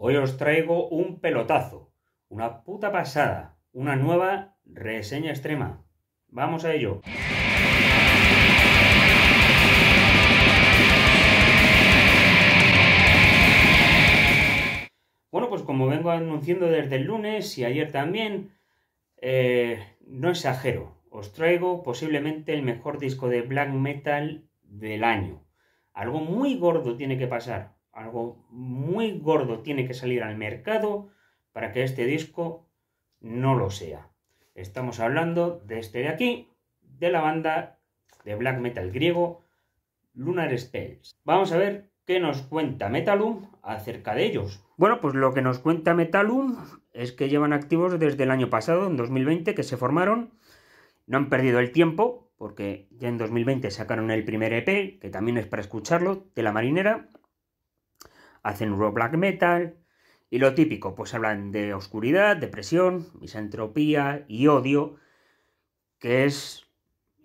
Hoy os traigo un pelotazo, una puta pasada, una nueva reseña extrema. Vamos a ello. Bueno, pues como vengo anunciando desde el lunes y ayer también, eh, no exagero, os traigo posiblemente el mejor disco de black metal del año. Algo muy gordo tiene que pasar, algo muy gordo tiene que salir al mercado para que este disco no lo sea. Estamos hablando de este de aquí, de la banda de black metal griego Lunar Spells. Vamos a ver qué nos cuenta Metalum acerca de ellos. Bueno, pues lo que nos cuenta Metalum es que llevan activos desde el año pasado, en 2020, que se formaron. No han perdido el tiempo, porque ya en 2020 sacaron el primer EP, que también es para escucharlo, de la marinera hacen rock black metal y lo típico, pues hablan de oscuridad, depresión, misantropía y odio, que es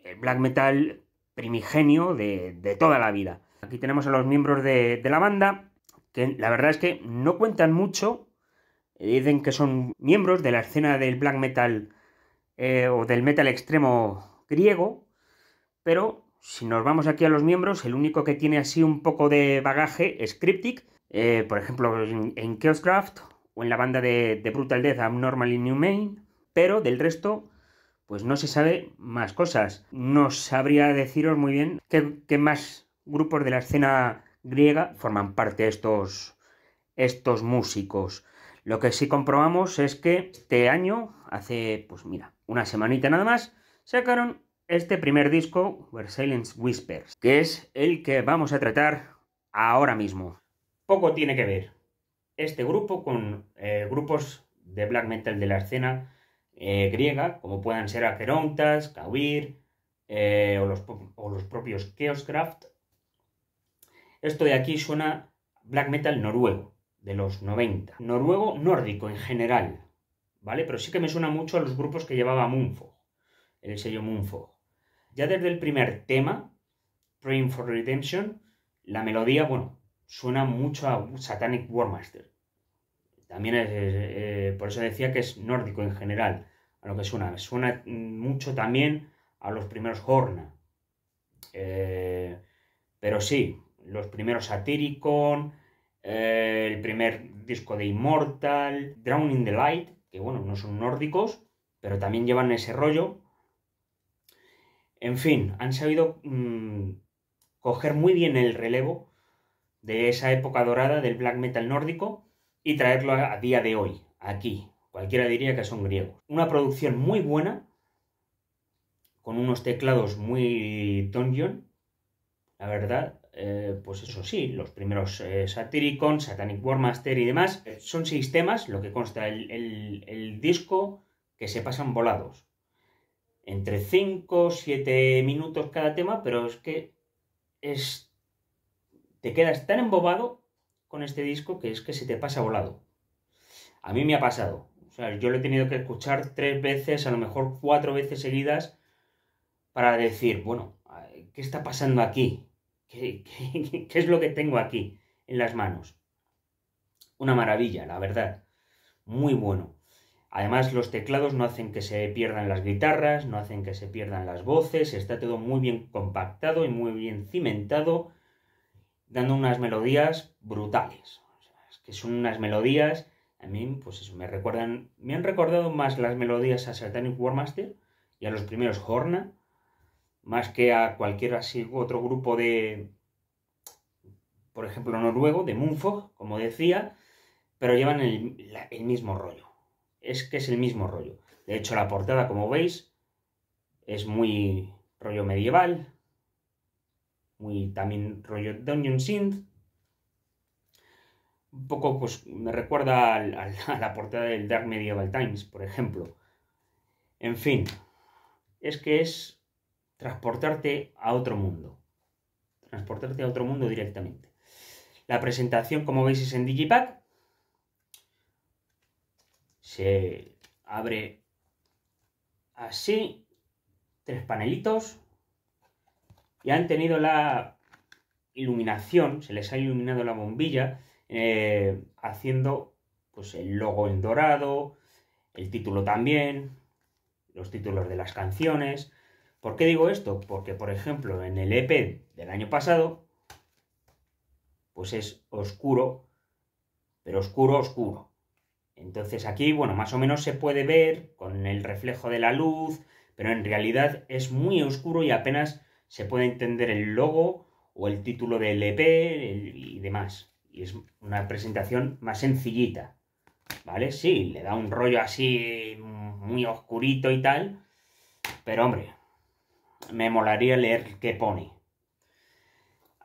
el black metal primigenio de, toda la vida. Aquí tenemos a los miembros de, la banda, que la verdad es que no cuentan mucho, eh, dicen que son miembros de la escena del black metal eh, o del metal extremo griego, pero si nos vamos aquí a los miembros, el único que tiene así un poco de bagaje es Cryptic, eh, por ejemplo, en, Chaos Chaoscraft o en la banda de, Brutal Death Abnormal in New Main. pero del resto, pues no se sabe más cosas. No sabría deciros muy bien qué, más grupos de la escena griega forman parte de estos, músicos. Lo que sí comprobamos es que este año, hace, pues mira, una semanita nada más, sacaron este primer disco, Where Silence Whispers, que es el que vamos a tratar ahora mismo poco tiene que ver este grupo con eh, grupos de black metal de la escena eh, griega, como puedan ser Acherontas, Kawir eh, o, los, o, los, propios Chaoscraft. Esto de aquí suena black metal noruego, de los 90. Noruego nórdico en general, ¿vale? Pero sí que me suena mucho a los grupos que llevaba Moonfog, el sello Moonfog. Ya desde el primer tema, Praying for Redemption, la melodía, bueno, suena mucho a Satanic Warmaster. También es, eh, por eso decía que es nórdico en general, a lo que suena. Suena mm, mucho también a los primeros Horna. Eh, pero sí, los primeros Satyricon, eh, el primer disco de Immortal, Drowning in the Light, que bueno, no son nórdicos, pero también llevan ese rollo. En fin, han sabido mm, coger muy bien el relevo de esa época dorada del black metal nórdico y traerlo a día de hoy, aquí. Cualquiera diría que son griegos. Una producción muy buena, con unos teclados muy dungeon, la verdad. Eh, pues eso sí, los primeros eh, Satyricon, Satanic Warmaster y demás, eh. son seis temas lo que consta el, disco, que se pasan volados. Entre 5, 7 minutos cada tema, pero es que es te quedas tan embobado con este disco que es que se te pasa volado. A mí me ha pasado. O sea, yo lo he tenido que escuchar tres veces, a lo mejor cuatro veces seguidas, para decir, bueno, ¿qué está pasando aquí? ¿Qué, qué es lo que tengo aquí en las manos? Una maravilla, la verdad. Muy bueno. Además, los teclados no hacen que se pierdan las guitarras, no hacen que se pierdan las voces, está todo muy bien compactado y muy bien cimentado dando unas melodías brutales. que son unas melodías, a mí, pues eso, me recuerdan, me han recordado más las melodías a Satanic Warmaster y a los primeros Horna, más que a cualquier así otro grupo de, por ejemplo, noruego, de Moonfog, como decía, pero llevan el, el mismo rollo. Es que es el mismo rollo. De hecho, la portada, como veis, es muy rollo medieval, también rollo Dungeon Synth. Un poco, pues me recuerda a la portada del Dark Medieval Times, por ejemplo. En fin, es que es transportarte a otro mundo. Transportarte a otro mundo directamente. La presentación, como veis, es en Digipack. Se abre así, tres panelitos y han tenido la iluminación, se les ha iluminado la bombilla eh, haciendo pues, el logo en dorado, el título también, los títulos de las canciones. ¿Por qué digo esto? Porque, por ejemplo, en el EP del año pasado, pues es oscuro, pero oscuro, oscuro. Entonces aquí, bueno, más o menos se puede ver con el reflejo de la luz, pero en realidad es muy oscuro y apenas se puede entender el logo o el título del EP y demás. Y es una presentación más sencillita, ¿vale? Sí, le da un rollo así mm, muy oscurito y tal, pero hombre, me molaría leer qué pone.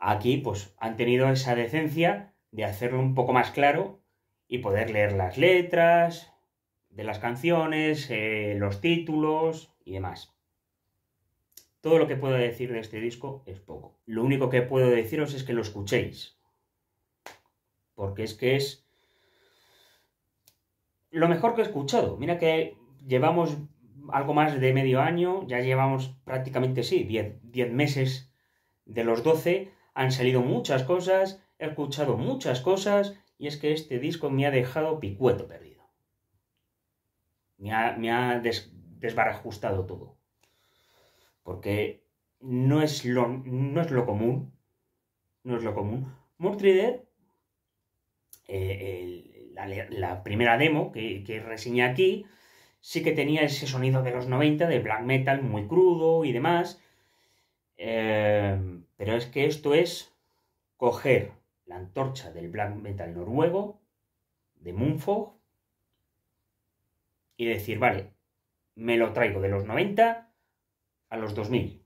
Aquí, pues, han tenido esa decencia de hacerlo un poco más claro y poder leer las letras de las canciones, eh, los títulos y demás. Todo lo que puedo decir de este disco es poco. Lo único que puedo deciros es que lo escuchéis. Porque es que es lo mejor que he escuchado. Mira que llevamos algo más de medio año, ya llevamos prácticamente, sí, 10 meses de los 12. Han salido muchas cosas, he escuchado muchas cosas y es que este disco me ha dejado picueto perdido. Me ha, desbarajustado todo porque no es lo, no es lo común. No es lo común. Murtrider, eh, la, primera demo que, que reseñé aquí, sí que tenía ese sonido de los 90, de black metal muy crudo y demás. Em, pero es que esto es coger la antorcha del black metal noruego, de Moonfog, y decir, vale, me lo traigo de los 90 a los 2000.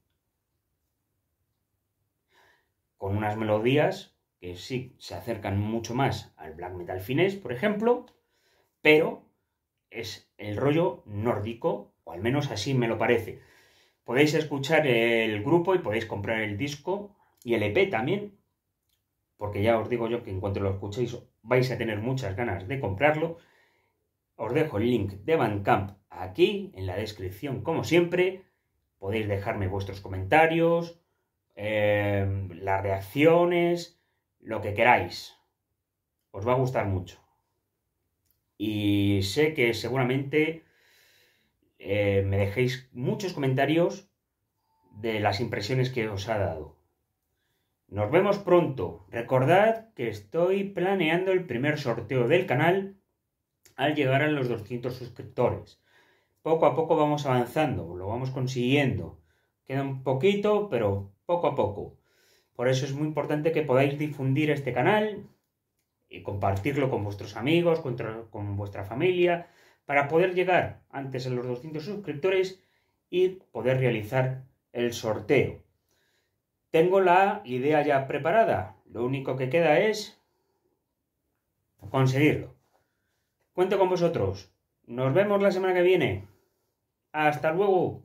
Con unas melodías que sí se acercan mucho más al black metal finés, por ejemplo, pero es el rollo nórdico, o al menos así me lo parece. Podéis escuchar el grupo y podéis comprar el disco y el EP también, porque ya os digo yo que en cuanto lo escuchéis vais a tener muchas ganas de comprarlo. Os dejo el link de Bandcamp aquí en la descripción, como siempre. Podéis dejarme vuestros comentarios, eh, las reacciones, lo que queráis. Os va a gustar mucho. Y sé que seguramente eh, me dejéis muchos comentarios de las impresiones que os ha dado. Nos vemos pronto. Recordad que estoy planeando el primer sorteo del canal al llegar a los 200 suscriptores poco a poco vamos avanzando, lo vamos consiguiendo. Queda un poquito, pero poco a poco. Por eso es muy importante que podáis difundir este canal y compartirlo con vuestros amigos, con, vuestra familia, para poder llegar antes a los 200 suscriptores y poder realizar el sorteo. Tengo la idea ya preparada, lo único que queda es conseguirlo. Cuento con vosotros. Nos vemos la semana que viene. Hasta luego.